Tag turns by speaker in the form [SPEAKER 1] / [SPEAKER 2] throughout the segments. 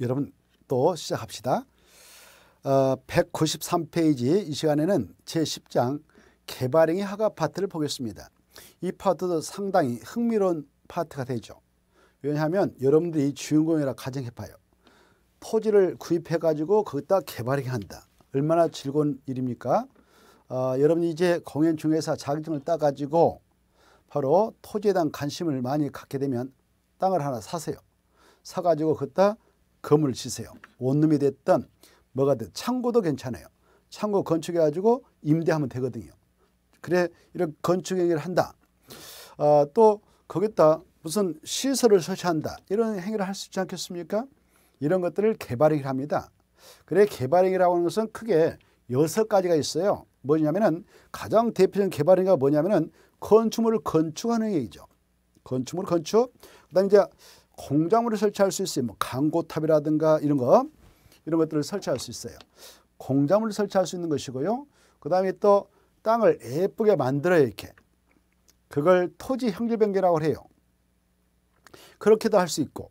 [SPEAKER 1] 여러분 또 시작합시다. 어, 193페이지 이 시간에는 제10장 개발행위 하가 파트를 보겠습니다. 이 파트도 상당히 흥미로운 파트가 되죠. 왜냐하면 여러분들이 주인공이라 가정해봐요. 포지를 구입해가지고 거기다 개발행위 한다. 얼마나 즐거운 일입니까? 어, 여러분 이제 공연 중에서 자격증을 따가지고 바로 토지에 대한 관심을 많이 갖게 되면 땅을 하나 사세요. 사가지고 그다 검을 치세요. 원룸이 됐든 뭐가 됐든 창고도 괜찮아요. 창고 건축해가지고 임대하면 되거든요. 그래 이런 건축 행위를 한다. 아, 또 거기다 무슨 시설을 설치한다. 이런 행위를 할 수 있지 않겠습니까? 이런 것들을 개발행위를 합니다. 그래 개발행위라고 하는 것은 크게 여섯 가지가 있어요. 뭐냐면은 가장 대표적인 개발행위가 뭐냐면은 건축물을 건축하는 행위죠. 건축물 건축. 그다음 에 이제 공장으로 설치할 수 있어요. 뭐 강고탑이라든가 이런 거 이런 것들을 설치할 수 있어요. 공장으로 설치할 수 있는 것이고요. 그 다음에 또 땅을 예쁘게 만들어요. 이렇게. 그걸 토지 형질 변경이라고 해요. 그렇게도 할 수 있고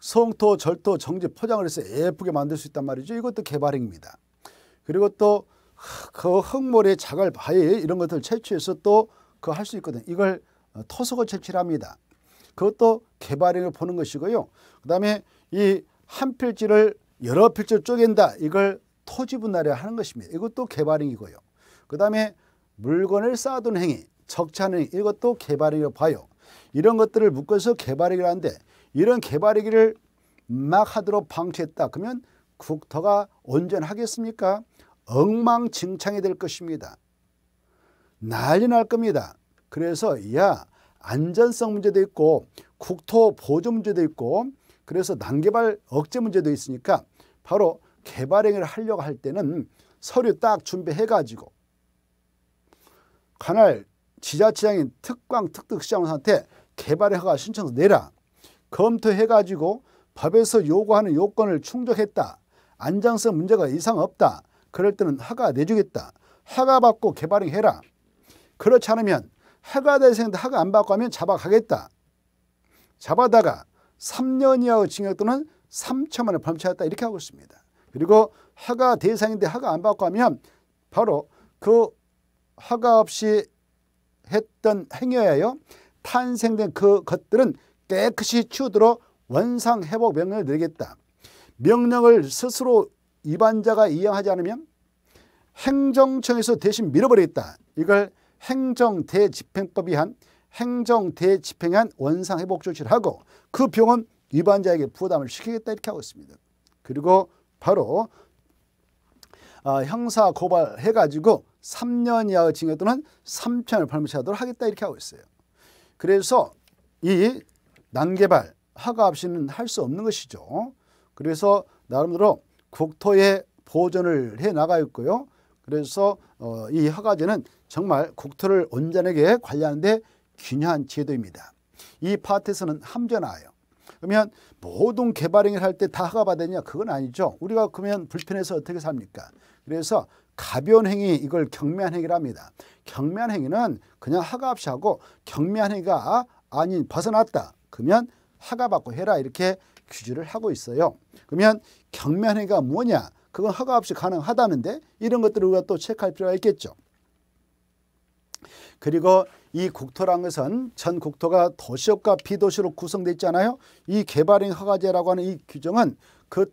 [SPEAKER 1] 성토, 절토, 정지, 포장을 해서 예쁘게 만들 수 있단 말이죠. 이것도 개발입니다. 그리고 또 그 흙모래 자갈 바위 이런 것들 채취해서 또그할수 있거든요. 이걸 어, 토속을 채취합니다. 그것도 개발인을 보는 것이고요. 그 다음에 이 한 필지를 여러 필지로 쪼갠다. 이걸 토지분할이라 하는 것입니다. 이것도 개발인이고요. 그 다음에 물건을 쌓아둔 행위, 적치하는 행위, 이것도 개발이라고 봐요. 이런 것들을 묶어서 개발이기를 하는데 이런 개발이기를 막 하도록 방치했다. 그러면 국토가 온전하겠습니까? 엉망진창이 될 것입니다. 난리 날 겁니다. 그래서 야 안전성 문제도 있고 국토 보조 문제도 있고 그래서 난개발 억제 문제도 있으니까 바로 개발행위를 하려고 할 때는 서류 딱 준비해가지고 관할 지자체장인 특광 특특시장한테 개발허가 신청서 내라. 검토해가지고 법에서 요구하는 요건을 충족했다. 안정성 문제가 이상 없다. 그럴 때는 허가 내주겠다. 허가받고 개발행 해라. 그렇지 않으면 해가 될생인데 해가 안 받고 하면 잡아가겠다. 잡아다가 3년 이하의 징역 또는 3천만 원을 범죄했다 이렇게 하고 있습니다. 그리고 허가 대상인데 허가 안 받고 하면 바로 그 허가 없이 했던 행위에요 탄생된 그 것들은 깨끗이 치우도록 원상 회복 명령을 내리겠다. 명령을 스스로 위반자가 이행하지 않으면 행정청에서 대신 밀어버리겠다. 이걸 행정대집행법이 한 행정대집행한 원상회복 조치를 하고 그 비용은 위반자에게 부담을 시키겠다 이렇게 하고 있습니다. 그리고 바로 어, 형사 고발해가지고 3년 이하의 징역 또는 3천을 벌무하도록 하겠다 이렇게 하고 있어요. 그래서 이 난개발 허가 없이는 할 수 없는 것이죠. 그래서 나름대로 국토의 보존을 해 나가 있고요. 그래서 어, 이 허가제는 정말 국토를 온전하게 관리하는데 균요한 제도입니다. 이 파트에서는 함전하여 그러면 모든 개발행위를 할 때 다 허가받았냐? 그건 아니죠. 우리가 그러면 불편해서 어떻게 삽니까? 그래서 가벼운 행위 이걸 경미한 행위랍니다. 경미한 행위는 그냥 허가 없이 하고 경미한 행위가 아닌 벗어났다. 그러면 허가받고 해라 이렇게 규제를 하고 있어요. 그러면 경미한 행위가 뭐냐? 그건 허가 없이 가능하다는데 이런 것들을 우리가 또 체크할 필요가 있겠죠. 그리고 이 국토란 것은 전 국토가 도시역과 비도시로 구성되어 있잖아요. 이 개발행 허가제라고 하는 이 규정은 그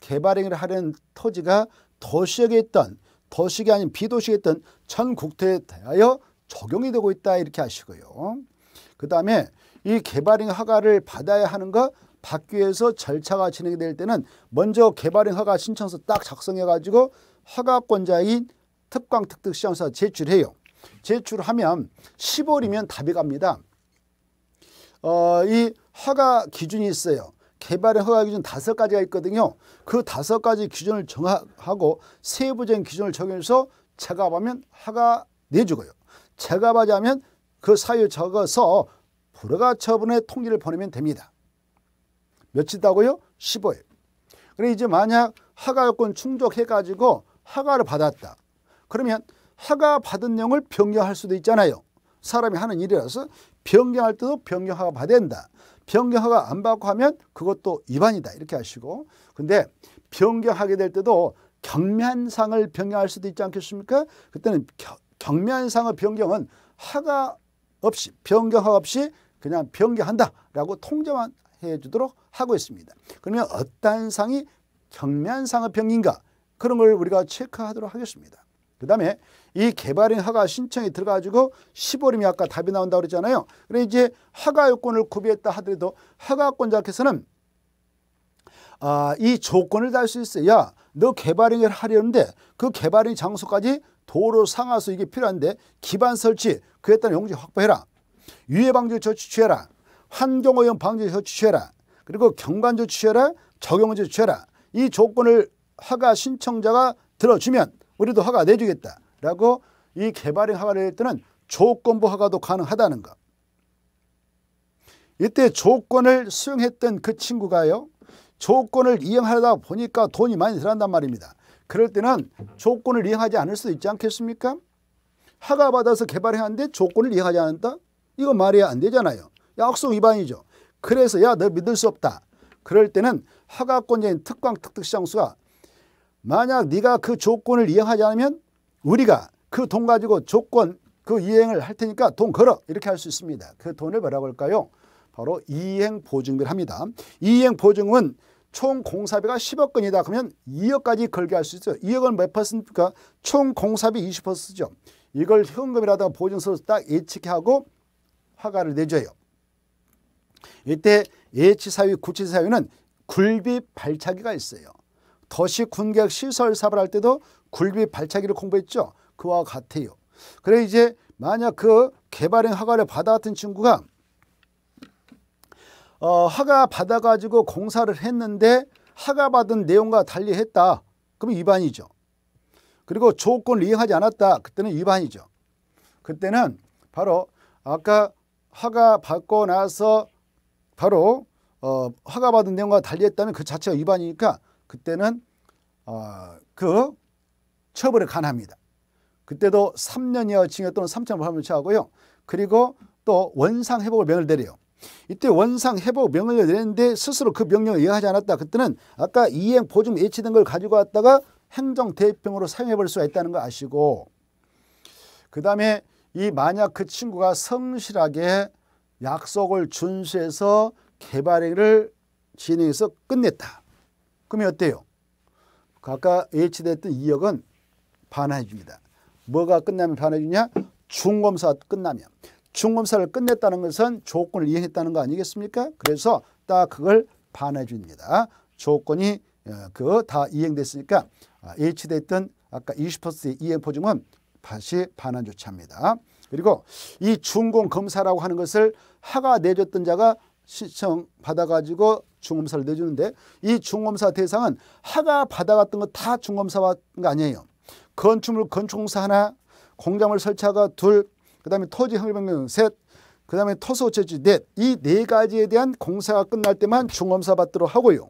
[SPEAKER 1] 개발행을 하려는 토지가 도시역에 있던 도시가 아닌 비도시에 있던 전 국토에 대하여 적용이 되고 있다 이렇게 하시고요. 그 다음에 이 개발행 허가를 받아야 하는 것 받기위해서 절차가 진행될 때는 먼저 개발인 허가 신청서 딱 작성해가지고 허가권자인 특강 특특 시험사 제출해요. 제출하면 10월이면 답이 갑니다. 어, 이 허가 기준이 있어요. 개발의 허가 기준 다섯 가지가 있거든요. 그 다섯 가지 기준을 정하고 세부적인 기준을 적용해서 제가하면 허가 내주고요. 제가하자면그 사유 적어서 불허가 처분의 통지를 보내면 됩니다. 며칠다고요 15일. 그래 이제 만약 하가요 충족해가지고 하가를 받았다. 그러면 하가 받은 내용을 변경할 수도 있잖아요. 사람이 하는 일이라서 변경할 때도 변경하가 받된다 변경하가 안 받고 하면 그것도 위반이다. 이렇게 하시고. 근데 변경하게 될 때도 경면상을 변경할 수도 있지 않겠습니까? 그때는 경면상의 변경은 하가 없이 변경하 없이 그냥 변경한다라고 통제만 해 주도록 하고 있습니다. 그러면 어떤 상이 경면 상업형인가 그런 걸 우리가 체크하도록 하겠습니다. 그 다음에 이 개발인 허가 신청이 들어가지고 1 5월이 아까 답이 나온다고 그랬잖아요. 그래 이제 허가 요건을 구비했다 하더라도 허가권자께서는 아, 이 조건을 달 수 있어야 너 개발인을 하려는데 그 개발인 장소까지 도로 상하수 이게 필요한데 기반 설치 그에 따른 용지 확보해라. 유해 방지 조치 취해라. 환경오염 방지조치 취해라. 그리고 경관조 취해라. 적용조 취해라. 이 조건을 허가 신청자가 들어주면 우리도 허가 내주겠다. 라고 이 개발행 허가를 낼 때는 조건부 허가도 가능하다는 것. 이때 조건을 수용했던 그 친구가요. 조건을 이행하다 보니까 돈이 많이 들어간단 말입니다. 그럴 때는 조건을 이행하지 않을 수도 있지 않겠습니까? 허가받아서 개발해하는데 조건을 이행하지 않는다? 이거 말이 안 되잖아요. 약속 위반이죠. 그래서 야너 믿을 수 없다. 그럴 때는 허가권자인 특광 특특시장수가 만약 네가 그 조건을 이행하지 않으면 우리가 그 돈 가지고 조건 그 이행을 할 테니까 돈 걸어 이렇게 할 수 있습니다. 그 돈을 뭐라고 할까요? 바로 이행보증비를 합니다. 이행보증은 총 공사비가 10억 건이다. 그러면 2억까지 걸게 할 수 있어요. 2억은 몇 퍼센트입니까? 총 공사비 20%죠. 이걸 현금이라든가 보증서로 딱 예측하고 화가를 내줘요. 이때 예치사위, 구치사위는 굴비 발차기가 있어요. 더시 군객 시설 사업을 할 때도 굴비 발차기를 공부했죠. 그와 같아요. 그래 이제 만약 그 개발행 허가를 받아왔던 친구가 어, 허가 받아가지고 공사를 했는데 허가 받은 내용과 달리 했다. 그럼 위반이죠. 그리고 조건을 이행하지 않았다. 그때는 위반이죠. 그때는 바로 아까 허가 받고 나서 바로 어, 허가받은 내용과 달리했다면 그 자체가 위반이니까 그때는 어, 그 처벌에 관합니다. 그때도 3년 이하 징역 또는 3천 벌을 처하고요. 그리고 또 원상 회복을 명을 내려요. 이때 원상 회복 명령을 내렸는데 스스로 그 명령을 이행하지 않았다. 그때는 아까 이행 보증 예치된 걸 가지고 왔다가 행정 대입형으로 사용해 볼 수가 있다는 거 아시고 그다음에 이 만약 그 친구가 성실하게 약속을 준수해서 개발 행위를 진행해서 끝냈다. 그러면 어때요? 그 아까 예치됐던 2억은 반환해 줍니다. 뭐가 끝나면 반환해 주냐? 중검사 끝나면. 중검사를 끝냈다는 것은 조건을 이행했다는 거 아니겠습니까? 그래서 딱 그걸 반환해 줍니다. 조건이 어, 그다 이행됐으니까 아, 예치됐던 아까 20%의 이행 포증은 다시 반환 조치합니다. 그리고 이 중공 검사라고 하는 것을 하가 내줬던 자가 시청 받아가지고 중검사를 내주는데 이 중검사 대상은 하가 받아갔던 거다 중검사가 아니에요. 건축물 건축공사 하나, 공장물설치가 둘, 그 다음에 토지 형별변경 셋, 그 다음에 토소 채취 넷, 이 네 가지에 대한 공사가 끝날 때만 중검사 받도록 하고요.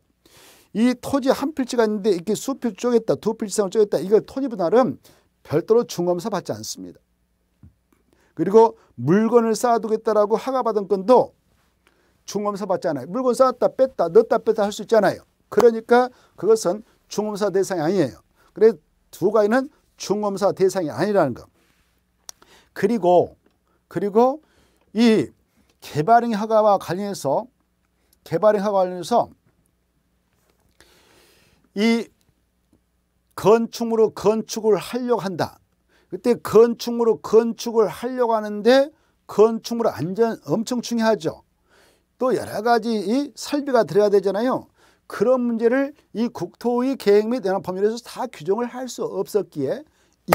[SPEAKER 1] 이 토지 한 필지가 있는데 이렇게 수필 쪼갰다, 두 필지상을 쪼갰다, 이걸 토지 분할은 별도로 중검사 받지 않습니다. 그리고 물건을 쌓아두겠다라고 허가받은 건도 중검사 받잖아요. 물건 쌓았다 뺐다 넣었다 뺐다 할 수 있잖아요. 그러니까 그것은 중검사 대상이 아니에요. 그래두 가지는 중검사 대상이 아니라는 것. 그리고 그리고 이 개발행 허가와 관련해서 개발행 허가 관련해서 이 건축으로 건축을 하려고 한다. 그때 건축으로 건축을 하려고 하는데 건축물 안전 엄청 중요하죠. 또 여러 가지 이 설비가 들어야 되잖아요. 그런 문제를 이 국토의 계획 및 연합 법률에서 다 규정을 할 수 없었기에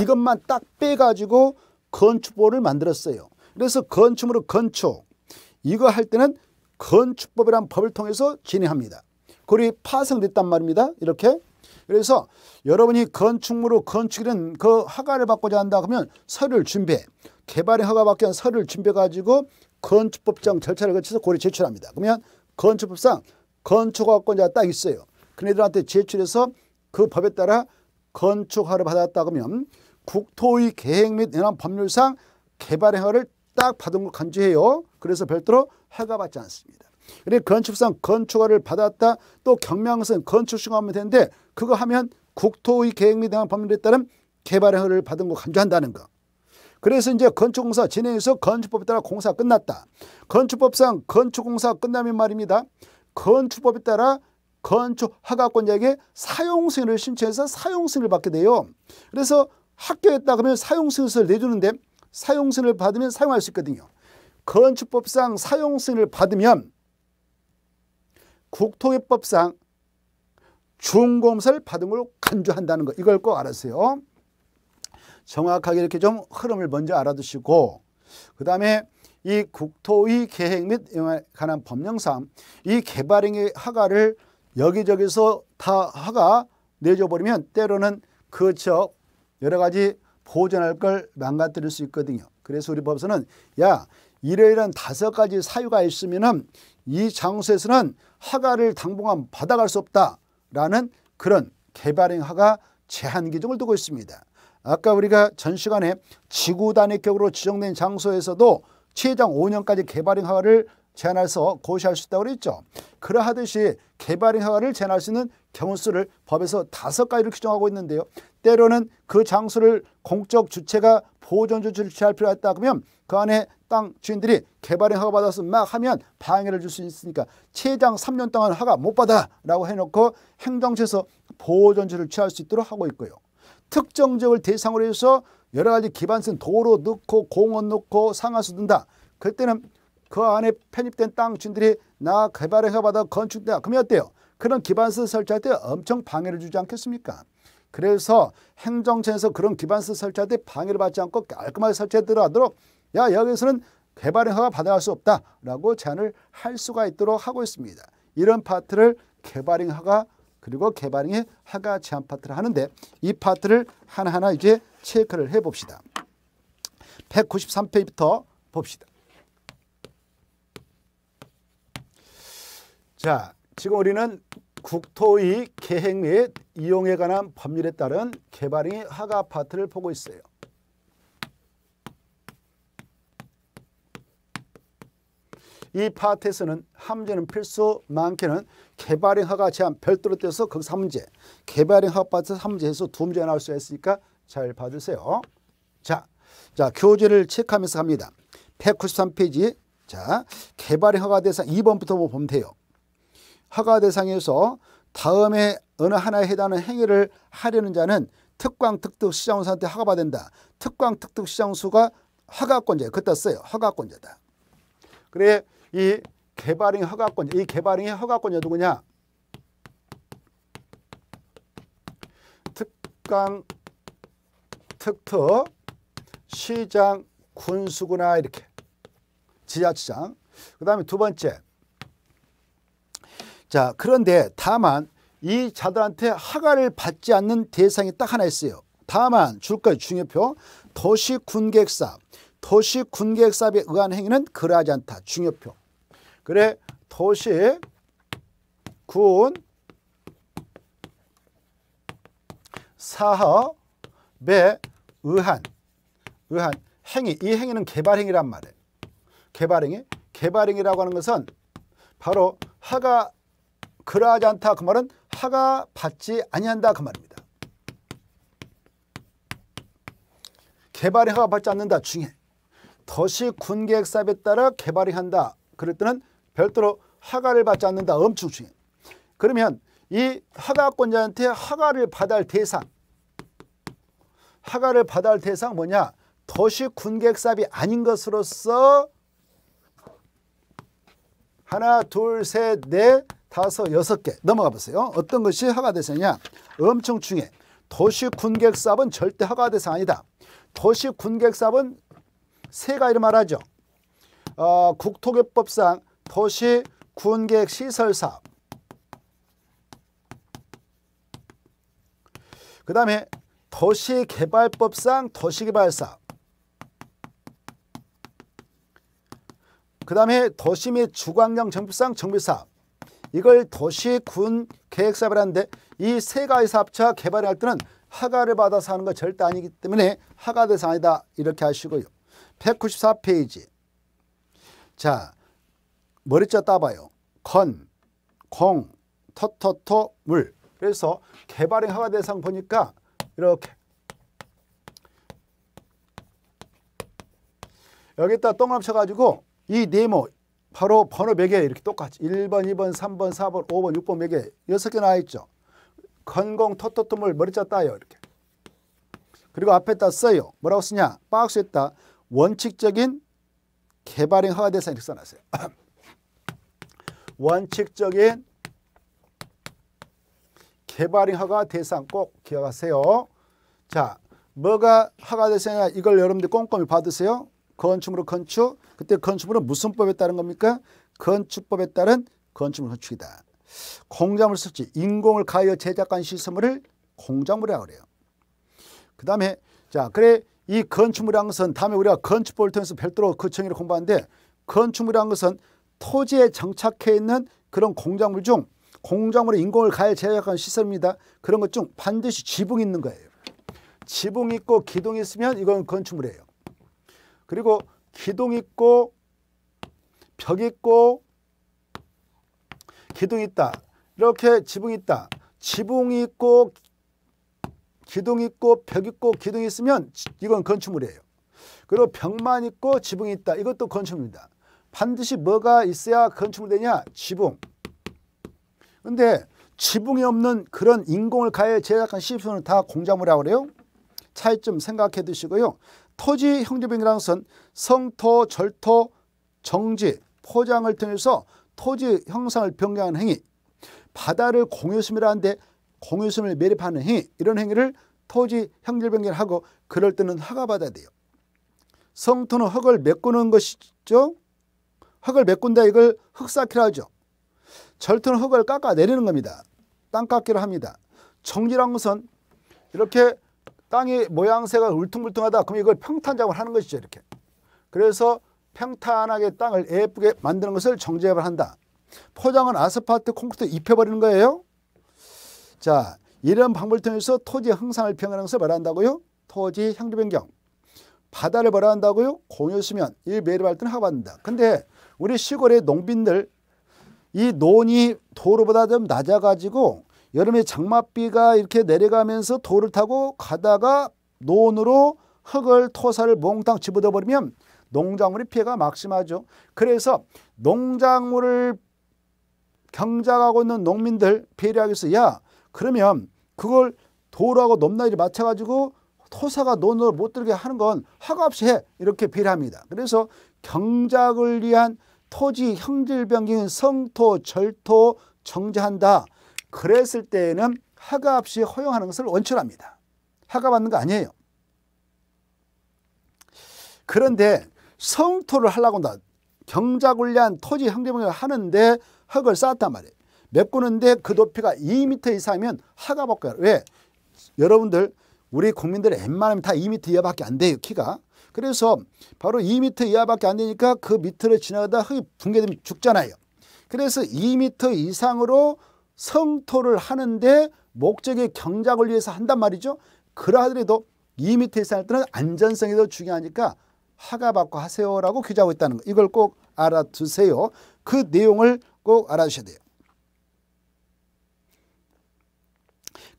[SPEAKER 1] 이것만 딱 빼가지고 건축법을 만들었어요. 그래서 건축으로 건축 이거 할 때는 건축법이란 법을 통해서 진행합니다. 그리 파생됐단 말입니다. 이렇게 그래서 여러분이 건축물로 건축이란 그 허가를 받고자 한다 그러면 서류를 준비해. 개발의 허가 받기 위한 서류를 준비해 가지고 건축법상 절차를 거쳐서 고려 제출합니다. 그러면 건축법상 건축학권자가 딱 있어요. 그네들한테 제출해서 그 법에 따라 건축허가를 받았다 그러면 국토의 계획 및 연합 법률상 개발 허가를 딱 받은 걸 간주해요. 그래서 별도로 허가받지 않습니다. 그래 건축상 건축허를 받았다. 또 경명선 건축시공 하면 되는데 그거 하면 국토의 계획 및 등한 법률에 따른 개발 의 허를 받은 거 간주한다는 거. 그래서 이제 건축공사 진행해서 건축법에 따라 공사 끝났다. 건축법상 건축공사 끝나면 말입니다. 건축법에 따라 건축 허가권자에게 사용승인을 신청해서 사용승인을 받게 돼요. 그래서 학교에 있다 그러면 사용승인을 내주는데 사용승인을 받으면 사용할 수 있거든요. 건축법상 사용승인을 받으면 국토위법상 준공사를 받은 걸로 간주한다는 거 이걸 꼭 알았어요. 정확하게 이렇게 좀 흐름을 먼저 알아두시고 그 다음에 이 국토의 계획 및 관한 법령상 이 개발행위 허가를 여기저기서 다 허가 내줘버리면 때로는 그저 여러 가지 보존할 걸 망가뜨릴 수 있거든요. 그래서 우리 법서는 야 일요일은 다섯 가지 사유가 있으면 이 장소에서는 허가를 당분간 받아갈 수 없다라는 그런 개발행허가 제한 기준을 두고 있습니다. 아까 우리가 전 시간에 지구 단위격으로 지정된 장소에서도 최장 5년까지 개발행허가를 제한해서 고시할 수 있다고 그랬죠. 그러하듯이 개발행허가를 제한할 수 있는 경우수를 법에서 다섯 가지를 규정하고 있는데요. 때로는 그 장소를 공적 주체가 보존 조치를 취할 필요가 있다 그러면 그 안에 땅 주인들이 개발에 허가받아서 막 하면 방해를 줄 수 있으니까 최장 3년 동안 허가 못 받아라고 해놓고 행정처에서 보호전체를 취할 수 있도록 하고 있고요. 특정 지역을 대상으로 해서 여러 가지 기반성 도로 넣고 공원 넣고 상하수 둔다. 그때는 그 안에 편입된 땅 주인들이 나 개발에 허가받아 건축다. 그러면 어때요? 그런 기반서 설치할 때 엄청 방해를 주지 않겠습니까? 그래서 행정처에서 그런 기반서 설치할 때 방해를 받지 않고 깔끔하게 설치하도록 야 여기서는 개발허가 받아갈 수 없다라고 제안을할 수가 있도록 하고 있습니다. 이런 파트를 개발허가 그리고 개발행의 허가 제한 파트를 하는데 이 파트를 하나하나 이제 체크를 해봅시다. 193페이지부터 봅시다. 자, 지금 우리는 국토의 계획 및 이용에 관한 법률에 따른 개발행의 허가 파트를 보고 있어요. 이 파트에서는 함제는 필수, 많게는 개발행허가 제한 별도로 떼서 거기서 함제, 개발 허가 파트 문제에서두 문제가 나올 수 있으니까 잘봐주세요 자, 자 교재를 체크하면서 갑니다. 193페이지 자 개발의 허가 대상 2번부터 보면 돼요. 허가 대상에서 다음에 어느 하나에 해당하는 행위를 하려는 자는 특광 특득 시장수한테 허가받는다. 특광 특득 시장수가 허가권자 그때 써요. 허가권자다. 그래 이 개발행 허가권, 이 개발행의 허가권이 누구냐? 특강, 특터, 시장, 군수구나 이렇게 지자체장. 그 다음에 두 번째. 자 그런데 다만 이 자들한테 허가를 받지 않는 대상이 딱 하나 있어요. 다만 줄까지 중요표 도시 군객사 도시 군객사에 의한 행위는 그러하지 않다. 중요표 그래 도시 군 사업에 의한 의한 행위 이 행위는 개발행위란 말이에요. 개발행위 개발행위라고 하는 것은 바로 하가 그러하지 않다 그 말은 하가 받지 아니한다 그 말입니다. 개발이 하가 받지 않는다 중에 도시 군계획사업에 따라 개발이 한다. 그럴 때는 별도로 허가를 받지 않는다. 음축 중에. 그러면 이 허가권자한테 허가를 받아 대상 허가를 받아 대상 뭐냐? 도시 군객사업이 아닌 것으로서 하나, 둘, 셋, 넷, 다섯, 여섯 개 넘어가 보세요. 어떤 것이 허가 대상이냐? 엄청 중에 도시 군객 사업은 절대 허가 대상 아니다. 도시 군객 사업은 세 가지로 말하죠. 어, 국토교법상 도시 군계획 시설사업 그 다음에 도시개발법상 도시개발사업 그 다음에 도시 및 주관경 정비상 정비사업 이걸 도시, 군, 계획사업을 하는데 이 세 가지 사업체가 개발을 할 때는 하가를 받아서 하는 거 절대 아니기 때문에 하가 대상이다 이렇게 하시고요. 194페이지 자 머리자 따봐요. 건, 콩, 터터터, 물. 그래서 개발행 허가 대상 보니까 이렇게 여기다 동그라 쳐가지고 이 네모 바로 번호 매개 이렇게 똑같이 1번, 2번, 3번, 4번, 5번, 6번 매개 6개 나와있죠. 건공, 토토토물, 머리자 따요. 이렇게. 그리고 앞에다 써요. 뭐라고 쓰냐? 박스에다 원칙적인 개발행 허가 대상 이렇게 써놨어요. 원칙적인 개발이 허가 대상 꼭 기억하세요. 자, 뭐가 허가 대상이냐 이걸 여러분들 꼼꼼히 받으세요. 건축물은 건축. 그때 건축물은 무슨 법에 따른 겁니까? 건축법에 따른 건축물 건축이다. 공작물 설치, 인공을 가하여 제작한 시설물을 공작물이라고 그래요. 그 다음에 자, 그래 이건축물이라는 것은 다음에 우리가 건축법을 통해서 별도로 그 정의를 공부하는데 건축물이라는 것은 토지에 정착해 있는 그런 공작물 중 공작물의 인공을 가해 제작한 시설입니다. 그런 것 중 반드시 지붕이 있는 거예요. 지붕 있고 기둥 있으면 이건 건축물이에요. 그리고 기둥 있고 벽 있고 기둥 있다. 이렇게 지붕 있다. 지붕이 있고 기둥 있고 벽 있고 기둥 있으면 이건 건축물이에요. 그리고 벽만 있고 지붕이 있다. 이것도 건축입니다. 반드시 뭐가 있어야 건축물 되냐? 지붕. 근데 지붕이 없는 그런 인공을 가해 제작한 시스은다 공자무라고 그래요. 차이점 생각해 두시고요. 토지 형제변이라는 것은 성토, 절토, 정지, 포장을 통해서 토지 형상을 변경하는 행위, 바다를 공유심이라는데 공유심을 매립하는 행위, 이런 행위를 토지 형질 변경을 하고 그럴 때는 허가받아야 돼요. 성토는 허가를 메꾸는 것이죠. 흙을 메꾼다 이걸 흙쌓기라 하죠. 절터 흙을 깎아 내리는 겁니다. 땅 깎기를 합니다. 정지란 것은 이렇게 땅이 모양새가 울퉁불퉁하다 그럼 이걸 평탄 작업을 하는 것이죠. 이렇게. 그래서 평탄하게 땅을 예쁘게 만드는 것을 정제업을 한다. 포장은 아스파트 콘크리트 입혀버리는 거예요. 자, 이런 방법을 통해서 토지 흥상을 평하는 것을 말한다고요. 토지 향리 변경. 바다를 뭐라 한다고요? 공유수면. 이매립발때을 하반다. 고 근데 우리 시골의 농민들 이 논이 도로보다 좀 낮아가지고 여름에 장맛비가 이렇게 내려가면서 돌을 타고 가다가 논으로 흙을 토사를 몽땅 집어넣어 버리면 농작물의 피해가 막심하죠. 그래서 농작물을 경작하고 있는 농민들 피해를 위해서 야 그러면 그걸 도로하고 넘나이를 맞춰가지고 토사가 논으로 못 들게 하는 건 허가 없이 해 이렇게 배려합니다 그래서 경작을 위한 토지 형질 변경 인 성토 절토 정제한다. 그랬을 때에는 하가 없이 허용하는 것을 원천합니다 하가 받는 거 아니에요. 그런데 성토를 하려고 한다. 경작을 위한 토지 형질 변경을 하는데 흙을 쌓았단 말이에요. 메꾸는데 그 높이가 2m 이상이면 하가 벗겨요. 왜? 여러분들 우리 국민들 웬만하면 다 2m 이하밖에 안 돼요. 키가. 그래서 바로 2미터 이하밖에 안 되니까 그 밑으로 지나가다 흙이 붕괴되면 죽잖아요. 그래서 2미터 이상으로 성토를 하는데 목적의 경작을 위해서 한단 말이죠. 그러하더라도 2미터 이상할 때는 안전성이 더 중요하니까 허가받고 하세요라고 규정하고 있다는 거. 이걸 꼭 알아두세요. 그 내용을 꼭 알아주셔야 돼요.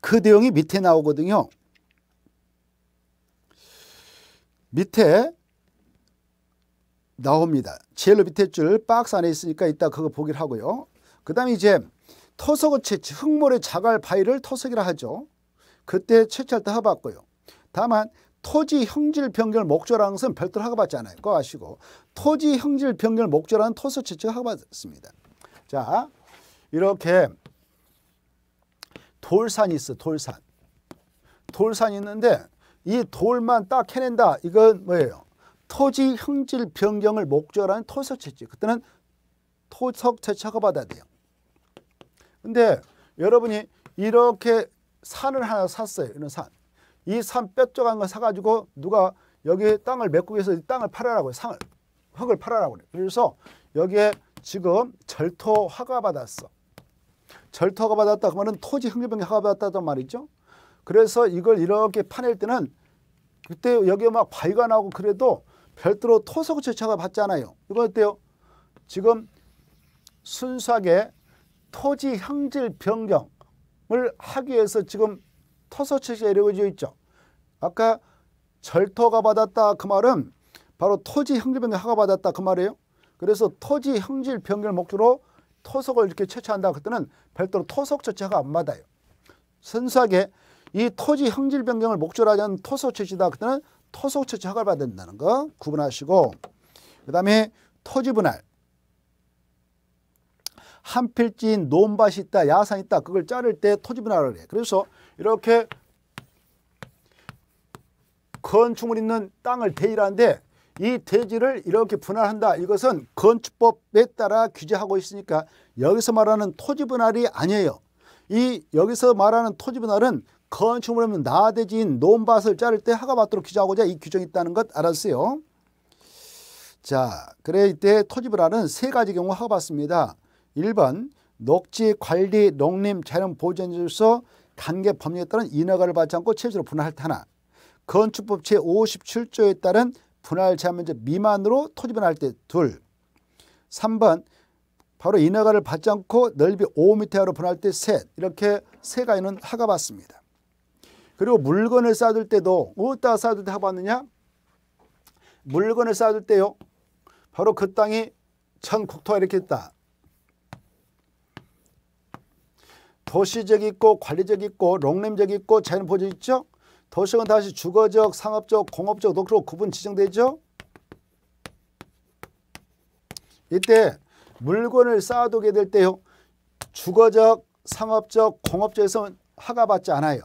[SPEAKER 1] 그 내용이 밑에 나오거든요. 밑에 나옵니다. 제일 밑에 줄 박스 안에 있으니까 이따 그거 보기를 하고요. 그 다음에 이제 터석을 채취, 흙물의 자갈 바위를 터석이라 하죠. 그때 채취할 때 해봤고요. 다만 토지 형질 변경 목조라는 것은 별도로 하고지 않아요. 그거 아시고 토지 형질 변경 목조라는 토석 채취가 하고습니다자 이렇게 돌산이 있어 돌산. 돌산이 있는데 이 돌만 딱 해낸다. 이건 뭐예요? 토지 형질 변경을 목적으로 하는 토석 채취. 그때는 토석 채취가 받아야 돼요. 근데 여러분이 이렇게 산을 하나 샀어요. 이런 산. 이산 뾰족한 거 사가지고 누가 여기 땅을 메꾸기 위해서 땅을 팔아라고 해요. 산을. 흙을 팔아라고 그래요. 그래서 여기에 지금 절토 화가 받았어. 절토가 받았다 그러면 토지 흥지변경 허가 받았다던 말이죠. 그래서 이걸 이렇게 파낼 때는 그때 여기에 막 바위가 나오고 그래도 별도로 토속 제차가 받잖아요. 이거 어때요? 지금 순수하게 토지 형질 변경을 하기 위해서 지금 토속 제차가 이루어져 있죠. 아까 절토가 받았다 그 말은 바로 토지 형질 변경 하가 받았다 그 말이에요. 그래서 토지 형질 변경을 목표로 토속을 이렇게 채취한다 그때는 별도로 토속 제차가 안 받아요. 순수하게 이 토지 형질 변경을 목적으로 하는 토속채취다 그때는 그러니까 토속채취 허가받아야 를 된다는 거 구분하시고 그 다음에 토지 분할 한 필지 논밭이 있다 야산 이 있다 그걸 자를 때 토지 분할을 해 그래서 이렇게 건축물 있는 땅을 대지라는데 이 대지를 이렇게 분할한다 이것은 건축법에 따라 규제하고 있으니까 여기서 말하는 토지 분할이 아니에요 이 여기서 말하는 토지 분할은 건축물하면 나대지인 논밭을 자를 때 허가 받도록 규정하고자 이 규정이 있다는 것 알았어요. 자, 그래 이때 토지불안은 세 가지 경우 허가 받습니다. 1번 녹지 관리 농림 자연 보전질서 관계 법률에 따른 인허가를 받지 않고 최소로 분할할 때 하나. 건축법 제57조에 따른 분할 제한면적 미만으로 토지 분할때 둘. 3번 바로 인허가를 받지 않고 넓이 5m 하로분할때 셋. 이렇게 세 가지는 허가 받습니다. 그리고 물건을 싸둘 때도 어디다 싸둘 때 해봤느냐? 물건을 싸둘 때요. 바로 그 땅이 천 국토가 이렇게 있다. 도시적 있고 관리적 있고 롱림적 있고 자연보적 있죠. 도시적은 다시 주거적, 상업적, 공업적 녹로 구분 지정되죠. 이때 물건을 쌓아두게 될 때요. 주거적, 상업적, 공업적에서 허가받지 않아요.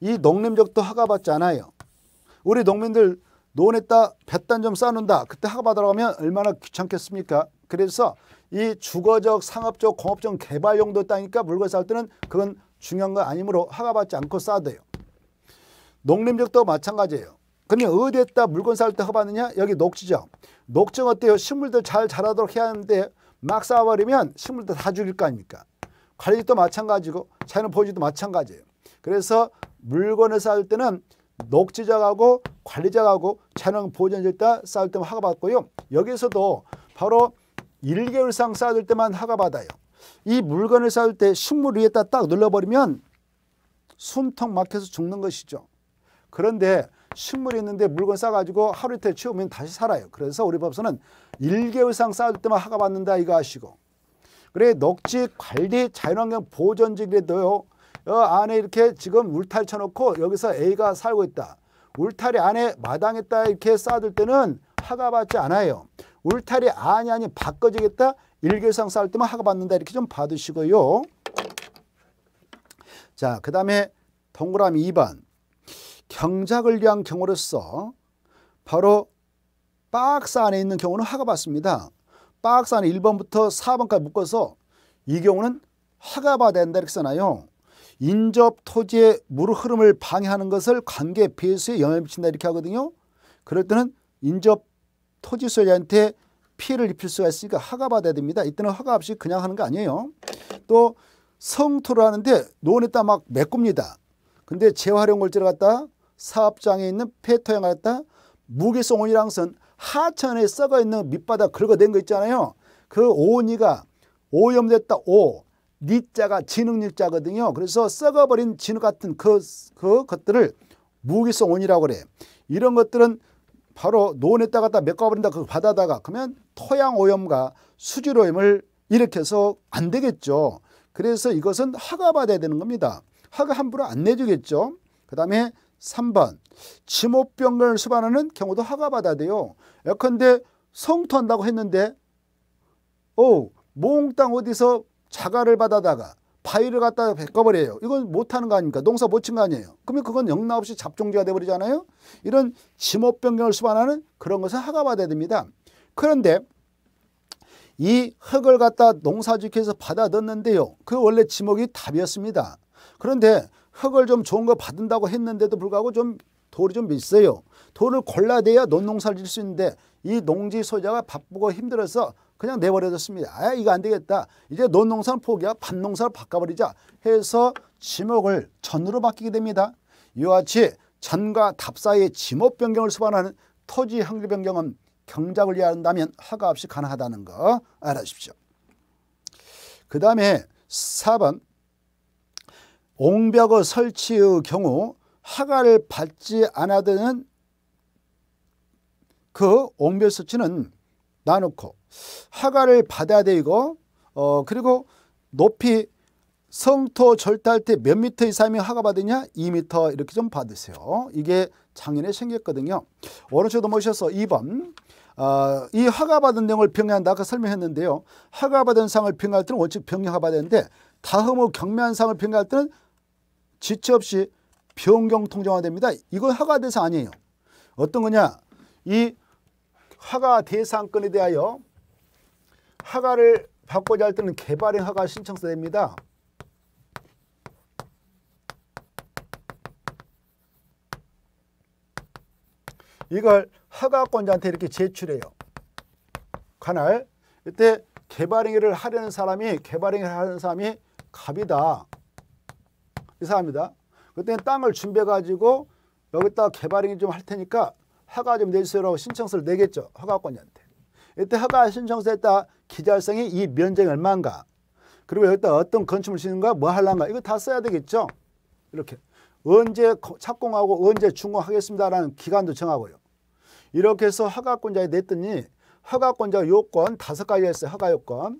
[SPEAKER 1] 또이농림적도 허가받지 않아요. 우리 농민들 논에다 뱃단 좀쌓는다 그때 허가받으러 가면 얼마나 귀찮겠습니까? 그래서 이 주거적, 상업적, 공업적 개발 용도 땅이니까 물건 쌀 때는 그건 중요한 거 아니므로 허가받지 않고 쌓 싸대요. 농림적도 마찬가지예요. 그러면 어디에다 물건 쌀때 허가받느냐? 여기 녹지죠. 녹지는 어때요? 식물들 잘 자라도록 해야 하는데 막 쌓아버리면 식물들 다 죽일 거 아닙니까? 관리도 마찬가지고 자연보호지도 마찬가지예요. 그래서 물건을 쌓을 때는 녹지자하고 관리자하고 차량 보존질때 쌓을 때만 허가받고요. 여기서도 바로 1개월 이상 쌓을 때만 허가받아요. 이 물건을 쌓을 때 식물 위에다 딱 눌러버리면 숨통 막혀서 죽는 것이죠. 그런데 식물이 있는데 물건 싸가지고 하루 이틀 치우면 다시 살아요. 그래서 우리 법서는 1개월 이상 쌓을 때만 허가받는다 이거 아시고 그래 녹지 관리 자연환경 보존지에도요 여 어, 안에 이렇게 지금 울타리 쳐놓고 여기서 A가 살고 있다. 울타리 안에 마당에다 이렇게 쌓아둘 때는 화가 받지 않아요. 울타리 안이 아닌 바꿔지겠다. 일개상 쌓을 때만 화가 받는다. 이렇게 좀 봐두시고요. 자, 그 다음에 동그라미 2번. 경작을 위한 경우로서 바로 박스 안에 있는 경우는 화가 받습니다. 박스 안에 1번부터 4번까지 묶어서 이 경우는 화가 받아야 된다 이렇게 써놔요. 인접 토지의 물 흐름을 방해하는 것을 관계 배수에 영향을 미친다 이렇게 하거든요. 그럴 때는 인접 토지 소유자한테 피해를 입힐 수가 있으니까 허가받아야 됩니다. 이때는 허가 없이 그냥 하는 거 아니에요. 또 성토를 하는데 논에다 막 메꿉니다. 근데 재활용 골재를 갖다 사업장에 있는 폐토양을 갖다 무기성 오이랑선 하천에 썩어 있는 밑바닥 긁어낸 거 있잖아요. 그오니가 오염됐다 오 니자가 진흙잎자거든요. 그래서 썩어버린 진흙 같은 그, 그 것들을 무기성 원이라고 그래. 이런 것들은 바로 논에다가 다 메꿔버린다 그 바다다가 그러면 토양 오염과 수질 오염을 일으켜서 안 되겠죠. 그래서 이것은 허가받아야 되는 겁니다. 허가 함부로 안 내주겠죠. 그 다음에 3번 지모병을 수반하는 경우도 허가받아야 돼요. 예컨대 성토한다고 했는데 오 몽땅 어디서 자가를 받아다가 파일을 갖다 베꿔버려요. 이건 못하는 거 아닙니까? 농사 못 친 거 아니에요. 그러면 그건 영나 없이 잡종지가 돼버리잖아요. 이런 지목 변경을 수반하는 그런 것을 허가받아야 됩니다. 그런데 이 흙을 갖다 농사지해서 받아뒀는데요. 그 원래 지목이 답이었습니다. 그런데 흙을 좀 좋은 거 받은다고 했는데도 불구하고 좀 돌이 좀 있어요. 돌을 골라대야 논농사를 질 수 있는데 이 농지 소유자가 바쁘고 힘들어서 그냥 내버려뒀습니다. 아, 이거 안 되겠다. 이제 논농산 포기야. 밭농사를 바꿔버리자 해서 지목을 전으로 바뀌게 됩니다. 이와 같이 전과 답 사이의 지목 변경을 수반하는 토지 형질 변경은 경작을 이해한다면 허가 없이 가능하다는 거 알아주십시오. 그 다음에 4번 옹벽의 설치의 경우 허가를 받지 않아도 는그 옹벽 설치는 나놓고 하가를 받아야되고어 그리고 높이 성토 절할때 몇 미터 이상이 허가받으냐? 2미터 이렇게 좀 받으세요. 이게 작년에 생겼거든요. 오른쪽으 모셔서 2번 어, 이 허가받은 아, 내용을 병행한다 아까 설명했는데요. 허가받은 상을 병행할 때는 원칙 병행허가되는데 다음의 경매한 상을 병행할 때는 지체 없이 변경 통정화됩니다. 이건 허가 대상 아니에요. 어떤 거냐? 이 허가 대상권에 대하여 허가를 받고자 할 때는 개발행 허가 신청서 됩니다. 이걸 허가권자한테 이렇게 제출해요. 관할. 이때 개발행위를 하려는 사람이 개발행위를 하는 사람이 갑이다. 이 사람이다. 그때 땅을 준비해가지고 여기다 개발행위 좀 할 테니까 허가 좀 내주세요라고 신청서를 내겠죠. 허가권자한테. 이때 허가 신청서에다 기자성이 이 면적이 얼마인가 그리고 여기다 어떤 건축물 쓰는가 뭐 할란가 이거 다 써야 되겠죠. 이렇게 언제 착공하고 언제 준공하겠습니다라는 기간도 정하고요. 이렇게 해서 허가권자에 냈더니 허가권자 요건 다섯 가지 가있어요 허가 요건.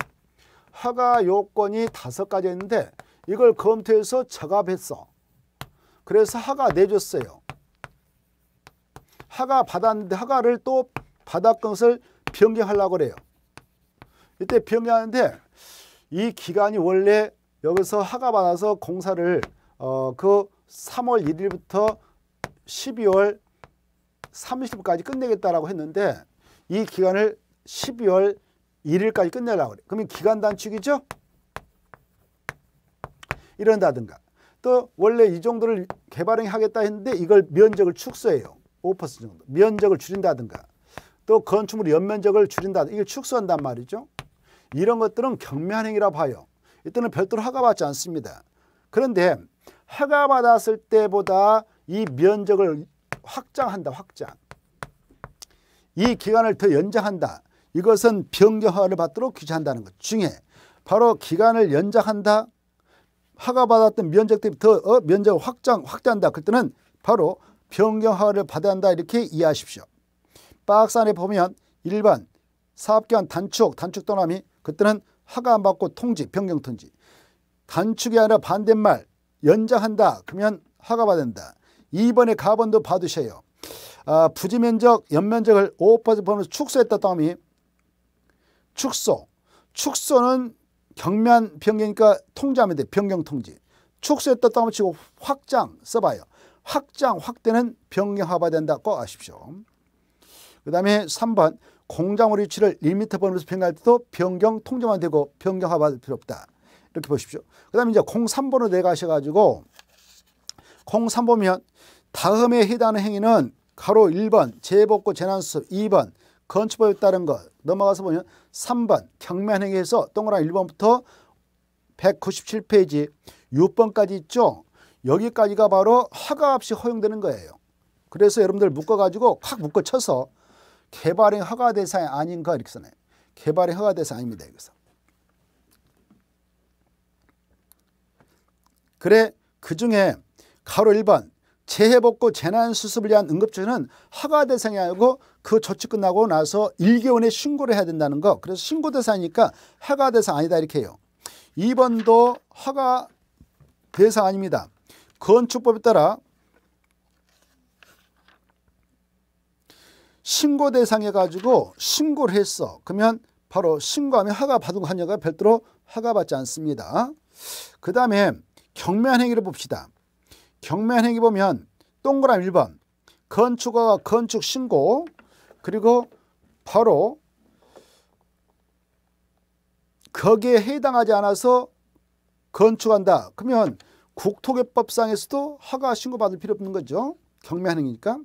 [SPEAKER 1] 허가 요건이 다섯 가지 있는데 이걸 검토해서 적합했어. 그래서 허가 내줬어요. 허가 받았는데 허가를 또 받았 것을 변경하려고 그래요. 이때 변경하는데이 기간이 원래 여기서 하가 받아서 공사를 어, 그 3월 1일부터 12월 30일까지 끝내겠다라고 했는데 이 기간을 12월 1일까지 끝내려고 그래. 그러면 기간 단축이죠? 이런다든가. 또 원래 이 정도를 개발행 하겠다 했는데 이걸 면적을 축소해요. 5% 정도. 면적을 줄인다든가. 또 건축물 연면적을 줄인다. 이걸 축소한단 말이죠. 이런 것들은 경매한 행위라 봐요. 이때는 별도로 허가받지 않습니다. 그런데 허가받았을 때보다 이 면적을 확장한다. 확장. 이 기간을 더 연장한다. 이것은 변경 허가를 받도록 규제한다는 것 중에 바로 기간을 연장한다. 허가받았던 면적 대비 더 어, 면적을 확장, 확대한다. 그때는 바로 변경 허가를 받아야 한다. 이렇게 이해하십시오. 박스 안에 보면 일반 사업기간 단축, 단축 동함이 그때는 허가 안 받고 통지, 변경 통지. 단축이 아니라 반대말 연장한다. 그러면 허가 받는다. 2번에 가번도 받으셔요. 아, 부지 면적, 연면적을 5%로 축소했다 다음이 축소. 축소는 경면 변경이니까 통지하면 돼. 변경 통지. 축소했다 다음에 치고 확장 써봐요. 확장, 확대는 변경 허가된다. 꼭 아십시오. 그 다음에 3번 공장으로 위치를 1m 범위에서 변경할 때도 변경 통제만 되고 변경하 받을 필요 없다. 이렇게 보십시오. 그 다음에 이제 03번으로 내가셔가지고 03보면 다음에 해당하는 행위는 가로 1번 재복구 재난수습 2번 건축법에 따른 것 넘어가서 보면 3번 경매행위에서 동그라미 일번부터 197페이지 6번까지 있죠. 여기까지가 바로 허가 없이 허용되는 거예요. 그래서 여러분들 묶어가지고 확 묶어쳐서 개발의 허가 대상이 아닌가 이렇게 써네요 개발의 허가 대상 아닙니다. 여기서. 그래 그 중에 가로 1번 재해복구 재난수습을 위한 응급조치는 허가 대상이 아니고 그 조치 끝나고 나서 1개월 에 신고를 해야 된다는 거 그래서 신고 대상이니까 허가 대상 아니다 이렇게 해요. 2번도 허가 대상 아닙니다. 건축법에 따라 신고 대상해가지고 신고를 했어. 그러면 바로 신고하면 허가 받은 관여가 별도로 허가받지 않습니다. 그 다음에 경매한 행위를 봅시다. 경매한 행위 보면 동그라미 1번 건축과 건축 신고 그리고 바로 거기에 해당하지 않아서 건축한다. 그러면 국토개법상에서도 허가 신고받을 필요 없는 거죠. 경매하는 거니까.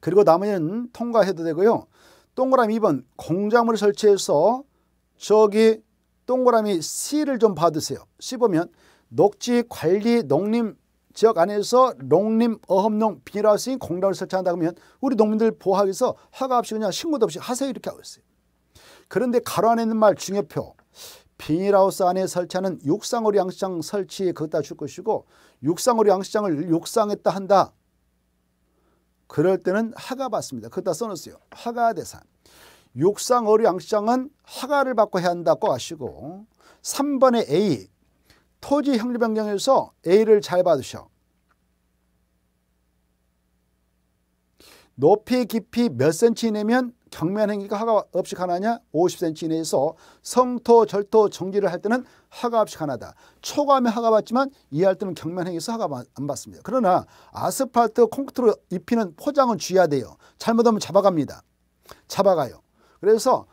[SPEAKER 1] 그리고 나머지는 통과해도 되고요. 동그라미 2번 공작물 설치해서 저기 동그라미 C를 좀 봐두세요. C 보면 녹지 관리 농림 지역 안에서 농림 어업농 비닐하우스인 공작을 설치한다 그러면 우리 농민들 보호하기 위해서 허가 없이 그냥 신고도 없이 하세요 이렇게 하고 있어요. 그런데 가로 안에 있는 말 중요표 비닐하우스 안에 설치하는 육상오리 양식장 설치 그것다 줄 것이고 육상오리 양식장을 육상했다 한다. 그럴 때는 하가 받습니다. 그다 써놓으세요. 하가 대상. 육상 어류 양시장은 하가를 받고 해야 한다고 아시고 3번의 A 토지 형리 변경에서 A를 잘 받으셔. 높이 깊이 몇 센치 이내면 경면 행위가 하가 없이 가나냐? 50cm 이내에서 성토, 절토, 정지를 할 때는 하가 없이 가나다. 초과하면 하가 받지만 이해할 때는 경면 행위에서 하가 안 받습니다. 그러나 아스팔트 콘크리트로 입히는 포장은 주의해야 돼요. 잘못하면 잡아갑니다. 잡아가요. 그래서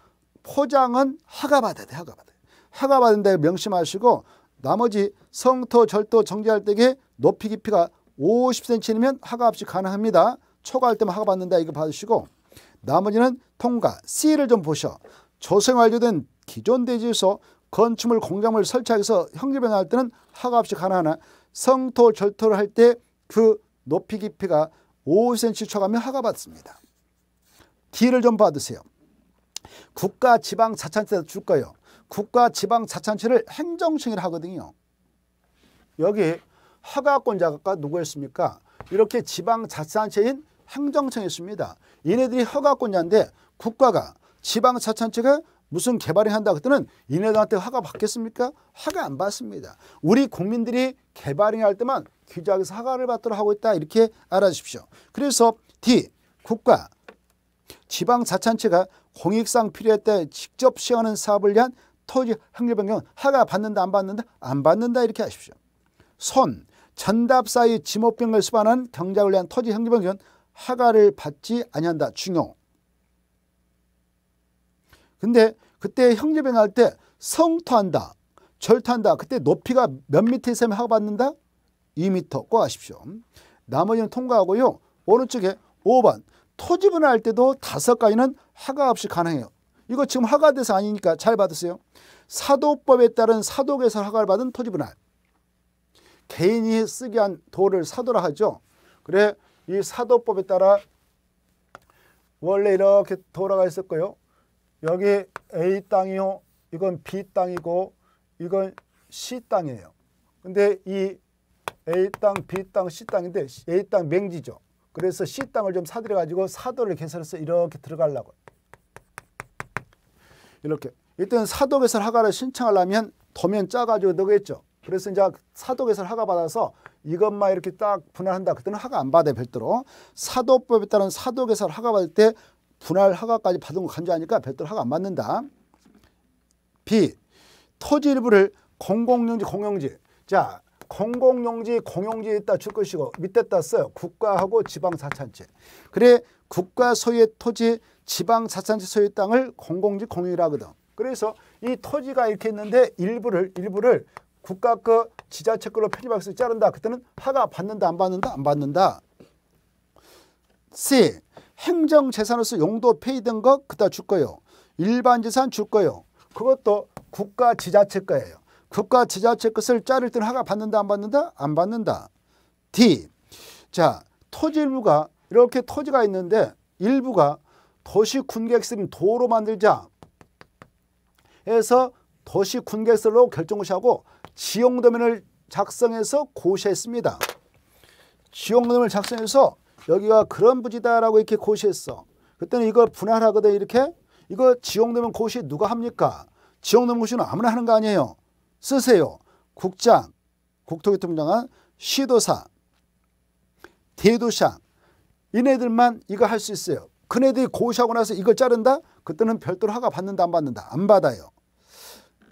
[SPEAKER 1] 포장은 하가 받아야 돼. 하가 받아야 돼. 하가 받은데 명심하시고 나머지 성토, 절토, 정지할 때에 높이 깊이가 50cm면 하가 없이 가능합니다. 초과할 때만 하고 받는다 이거 봐주시고 나머지는 통과 C를 좀 보셔. 조성 완료된 기존 대지에서 건축물 공장물 설치해서 형질 변화할 때는 허가 없이 하나하나 성토 절토를 할 때 그 높이 깊이가 5cm 초과하면 하가받습니다. D를 좀 받으세요. 국가 지방 자치체에서줄 거예요. 국가 지방 자치체를 행정청이라 하거든요. 여기 허가권자가 누구였습니까? 이렇게 지방 자치체인 행정청이 있습니다. 얘네들이 허가권자인데 국가가 지방자치체가 무슨 개발을 한다 그때는 이네들한테 허가 받겠습니까? 허가 안 받습니다. 우리 국민들이 개발을 할 때만 기자에서 허가를 받도록 하고 있다 이렇게 알아주십시오. 그래서 D 국가 지방자치체가 공익상 필요할 때 직접 시행하는 사업을 위한 토지 확률변경 허가 받는다 안 받는다 안 받는다 이렇게 하십시오. 손 전답 사이 지목병을 수반한 경작을 위한 토지 확률변경 하가를 받지 아니한다. 중요. 근데 그때 형제변 할때 성토한다. 절탄다. 그때 높이가 몇 미터 이상 하가 받는다? 2미터 꼭 아십시오. 나머지는 통과하고요. 오른쪽에 5번 토지분할 때도 다섯 가지는 하가 없이 가능해요. 이거 지금 하가 돼서 아니니까 잘 받으세요. 사도법에 따른 사도계설 하가를 받은 토지분할. 개인이 쓰게 한 도를 사도라 하죠. 그래 이 사도법에 따라 원래 이렇게 돌아가 있었고요. 여기 A 땅이요. 이건 B 땅이고 이건 C 땅이에요. 근데 이 A 땅, B 땅, C 땅인데 A 땅 맹지죠. 그래서 C 땅을 좀 사들여 가지고 사도를 개설해서 이렇게 들어가려고. 이렇게. 일단 사도 개설 허가를 신청하려면 도면 짜 가지고 넣겠죠. 그래서 이제 사도 개설 허가 받아서 이것만 이렇게 딱 분할한다. 그때는 하가 안 받아요. 별도로. 사도법에 따른 사도계사를 하가 받을 때 분할 하가까지 받은 거 간주하니까 별도로 하가 안 받는다. B. 토지 일부를 공공용지 공용지 자 공공용지 공용지에 다줄 것이고 밑에다 써요 국가하고 지방사찬단체 그래 국가 소유의 토지 지방사찬단체 소유 땅을 공공지 공용이라 하거든 그래서 이 토지가 이렇게 있는데 일부를 일부를 국가 거 지자체 걸로 편입해서 자른다. 그때는 파가 받는다 안 받는다 안 받는다. C. 행정재산으로서 용도 페이 등거 그다 줄 거요. 일반 재산 줄 거요. 그것도 국가 지자체 거예요. 국가 지자체 것을 자를 때는 허가 받는다 안 받는다 안 받는다. D. 자 토지 일부가 이렇게 토지가 있는데 일부가 도시 군객쓰는 도로 만들자 해서 도시 군객설로 결정을 하고 지용도면을 작성해서 고시했습니다. 지용도면을 작성해서 여기가 그런 부지다라고 이렇게 고시했어. 그때는 이걸 분할하거든 이렇게. 이거 지용도면 고시 누가 합니까? 지용도면 고시는 아무나 하는 거 아니에요. 쓰세요. 국장, 국토교통장관, 시도사, 대도사 이네들만 이거 할 수 있어요. 그네들이 고시하고 나서 이걸 자른다? 그때는 별도로 허가 받는다 안 받는다? 안 받아요.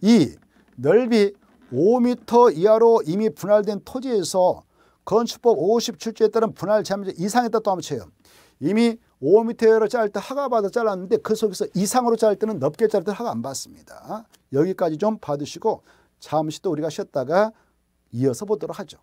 [SPEAKER 1] 이 넓이 5m 이하로 이미 분할된 토지에서 건축법 57조에 따른 분할 제한 이상에다 또 한번 쳐요. 이미 5m 이하로 자를 때 하가 받아 잘랐는데 그 속에서 이상으로 자를 때는 넓게 자를 때 하가 안 받습니다. 여기까지 좀받으시고 잠시 또 우리가 쉬었다가 이어서 보도록 하죠.